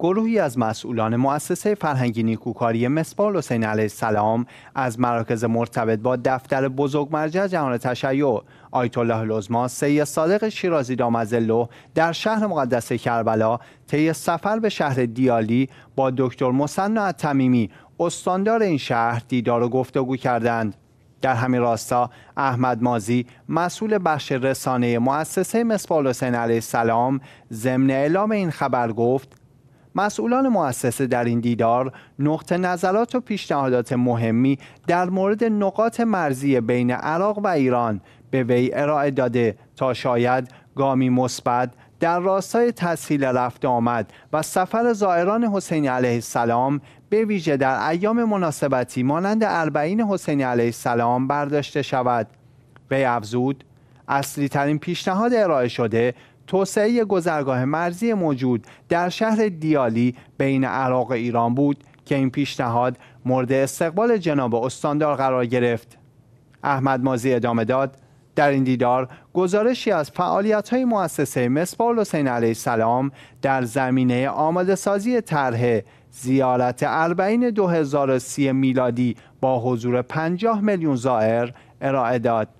گروهی از مسئولان مؤسسه فرهنگی نیکوکاری مصباح حسین علیه السلام از مراکز مرتبط با دفتر بزرگ مرجع جهان تشیع آیت الله العظما سی صادق شیرازی دامزله در شهر مقدس کربلا طی سفر به شهر دیالی با دکتر مصنع تمیمی استاندار این شهر دیدار و گفتگو کردند در همین راستا احمد مازی مسئول بخش رسانه مؤسسه مصباح حسین علیه السلام ضمن اعلام این خبر گفت مسئولان مؤسسه در این دیدار نقطه نظرات و پیشنهادات مهمی در مورد نقاط مرزی بین عراق و ایران به وی ارائه داده تا شاید گامی مثبت در راستای تسهیل رفت آمد و سفر زائران حسین علیه السلام به ویژه در ایام مناسبتی مانند اربعین حسین علیه السلام برداشته شود به افزود اصلی ترین پیشنهاد ارائه شده توسعه گذرگاه مرزی موجود در شهر دیالی بین عراق و ایران بود که این پیشنهاد مورد استقبال جناب استاندار قرار گرفت احمد مازی ادامه داد در این دیدار گزارشی از فعالیت های مؤسسه مصباح حسین علیه السلام در زمینه آماده سازی طرح زیارت اربعین 2030 میلادی با حضور 50 میلیون زائر ارائه داد